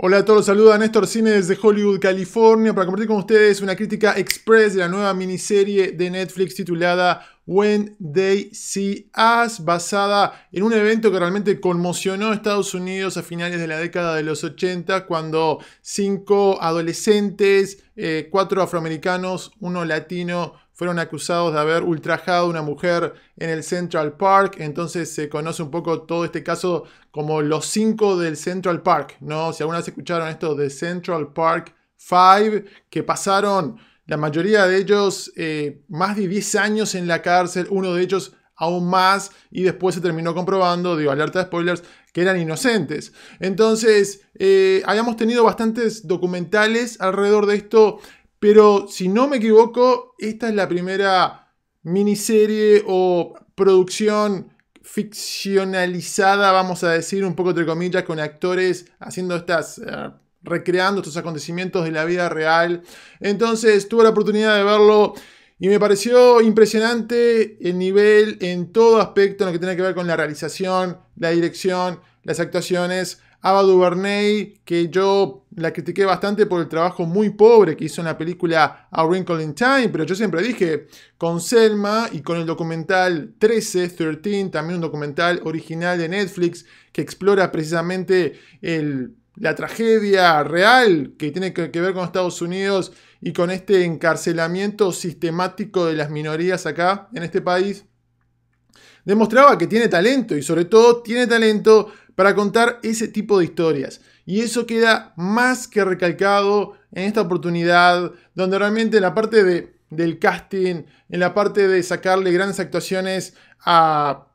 Hola a todos, Saludo a Néstor Cine desde Hollywood, California, para compartir con ustedes una crítica express de la nueva miniserie de Netflix titulada When They See Us, basada en un evento que realmente conmocionó a Estados Unidos a finales de la década de los 80, cuando cinco adolescentes, eh, cuatro afroamericanos, uno latino, fueron acusados de haber ultrajado a una mujer en el Central Park. Entonces se conoce un poco todo este caso como los cinco del Central Park, ¿no? Si alguna vez escucharon esto de Central Park 5, que pasaron la mayoría de ellos eh, más de 10 años en la cárcel, uno de ellos aún más, y después se terminó comprobando, digo, alerta de spoilers, que eran inocentes. Entonces, hayamos eh, habíamos tenido bastantes documentales alrededor de esto pero si no me equivoco, esta es la primera miniserie o producción ficcionalizada, vamos a decir, un poco entre comillas, con actores haciendo estas... Eh, recreando estos acontecimientos de la vida real. Entonces tuve la oportunidad de verlo y me pareció impresionante el nivel en todo aspecto, en lo que tiene que ver con la realización, la dirección, las actuaciones. Ava DuVernay, que yo la critiqué bastante por el trabajo muy pobre que hizo en la película A Wrinkle in Time, pero yo siempre dije, con Selma y con el documental 13, 13, también un documental original de Netflix que explora precisamente la tragedia real que tiene que, que ver con Estados Unidos y con este encarcelamiento sistemático de las minorías acá en este país, demostraba que tiene talento y sobre todo tiene talento para contar ese tipo de historias. Y eso queda más que recalcado en esta oportunidad, donde realmente en la parte de, del casting, en la parte de sacarle grandes actuaciones a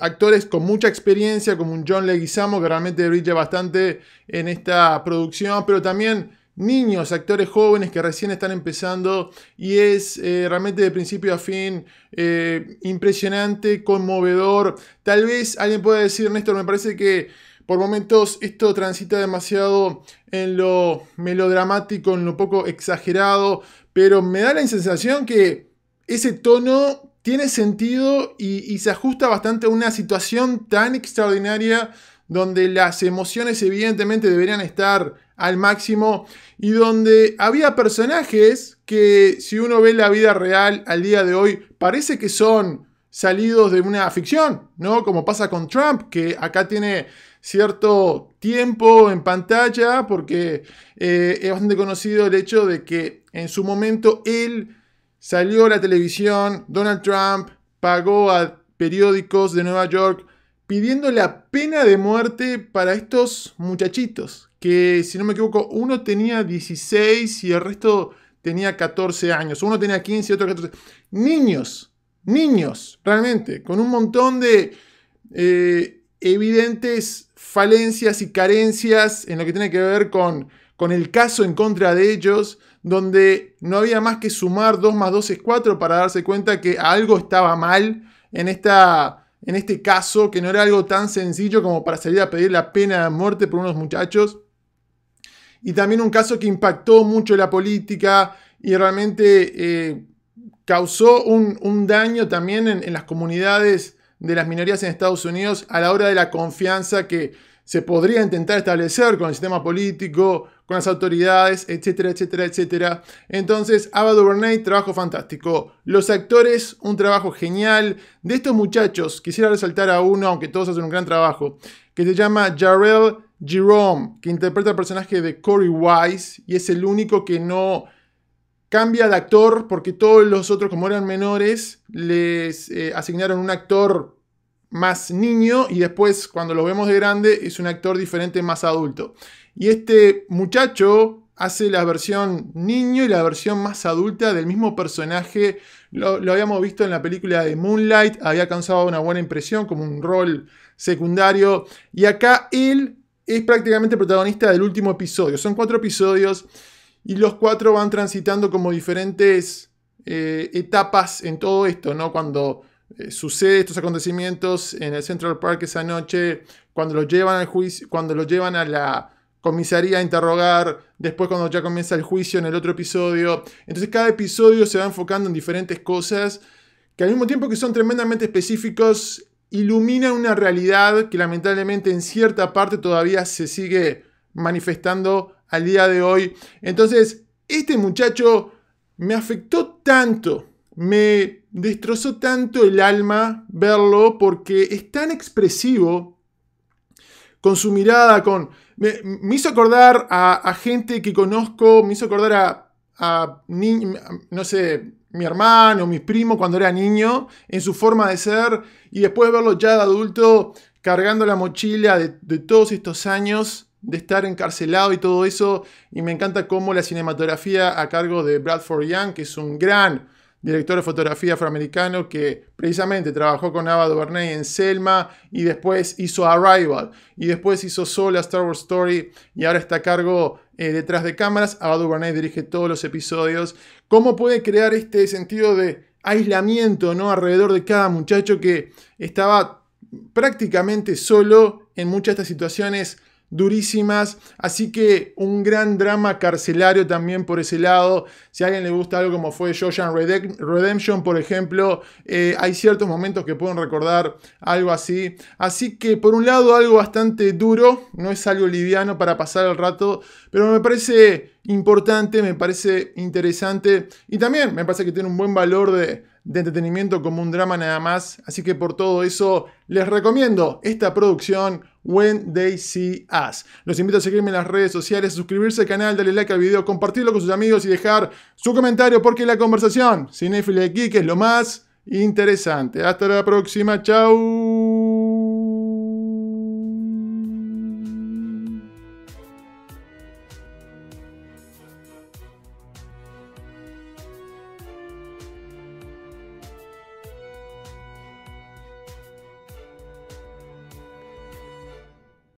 actores con mucha experiencia, como un John Leguizamo, que realmente brilla bastante en esta producción, pero también niños, actores jóvenes que recién están empezando y es eh, realmente de principio a fin eh, impresionante, conmovedor. Tal vez alguien pueda decir, Néstor, me parece que por momentos esto transita demasiado en lo melodramático, en lo poco exagerado, pero me da la sensación que ese tono tiene sentido y se ajusta bastante a una situación tan extraordinaria donde las emociones evidentemente deberían estar al máximo y donde había personajes que si uno ve la vida real al día de hoy parece que son salidos de una ficción, ¿no? Como pasa con Trump, que acá tiene cierto tiempo en pantalla porque eh, es bastante conocido el hecho de que en su momento él salió a la televisión, Donald Trump pagó a periódicos de Nueva York pidiendo la pena de muerte para estos muchachitos, que si no me equivoco, uno tenía 16 y el resto tenía 14 años, uno tenía 15 y otro 14. Niños, niños, realmente, con un montón de eh, evidentes falencias y carencias en lo que tiene que ver con, con el caso en contra de ellos, donde no había más que sumar 2 más 2 es 4 para darse cuenta que algo estaba mal en esta en este caso, que no era algo tan sencillo como para salir a pedir la pena de muerte por unos muchachos. Y también un caso que impactó mucho la política y realmente eh, causó un, daño también en, en las comunidades de las minorías en Estados Unidos a la hora de la confianza que se podría intentar establecer con el sistema político, con las autoridades, etcétera, etcétera, etcétera. Entonces, Abba DuVernay, trabajo fantástico. Los actores, un trabajo genial. De estos muchachos, quisiera resaltar a uno, aunque todos hacen un gran trabajo, que se llama Jarrell Jerome, que interpreta el personaje de Corey Wise y es el único que no cambia de actor porque todos los otros, como eran menores, les eh, asignaron un actor más niño y después cuando lo vemos de grande es un actor diferente más adulto. Y este muchacho hace la versión niño y la versión más adulta del mismo personaje. Lo, habíamos visto en la película de Moonlight, había causado una buena impresión como un rol secundario. Y acá él es prácticamente protagonista del último episodio. Son cuatro episodios y los cuatro van transitando como diferentes eh, etapas en todo esto, ¿no? Cuando eh, sucede estos acontecimientos en el Central Park esa noche, cuando lo llevan al juicio, cuando llevan a la comisaría a interrogar, después cuando ya comienza el juicio en el otro episodio. Entonces cada episodio se va enfocando en diferentes cosas que al mismo tiempo que son tremendamente específicos, ilumina una realidad que lamentablemente en cierta parte todavía se sigue manifestando al día de hoy. Entonces, este muchacho me afectó tanto, me destrozó tanto el alma verlo porque es tan expresivo con su mirada, con... Me, hizo acordar a, gente que conozco, me hizo acordar a, no sé, mi hermano, mis primos cuando era niño, en su forma de ser, y después verlo ya de adulto cargando la mochila de, de todos estos años de estar encarcelado y todo eso, y me encanta cómo la cinematografía a cargo de Bradford Young, que es un gran director de fotografía afroamericano que precisamente trabajó con Ava DuVernay en Selma y después hizo Arrival y después hizo sola Star Wars Story y ahora está a cargo eh, detrás de cámaras. Ava DuVernay dirige todos los episodios. ¿Cómo puede crear este sentido de aislamiento ¿no? alrededor de cada muchacho que estaba prácticamente solo en muchas de estas situaciones durísimas. Así que un gran drama carcelario también por ese lado. Si a alguien le gusta algo como fue Jojan Redemption, por ejemplo, eh, hay ciertos momentos que pueden recordar algo así. Así que por un lado algo bastante duro, no es algo liviano para pasar el rato, pero me parece importante, me parece interesante y también me parece que tiene un buen valor de de entretenimiento como un drama nada más. Así que por todo eso les recomiendo esta producción When They See Us. Los invito a seguirme en las redes sociales, suscribirse al canal, darle like al video, compartirlo con sus amigos y dejar su comentario porque la conversación cinéfila de geek es lo más interesante. Hasta la próxima, chao.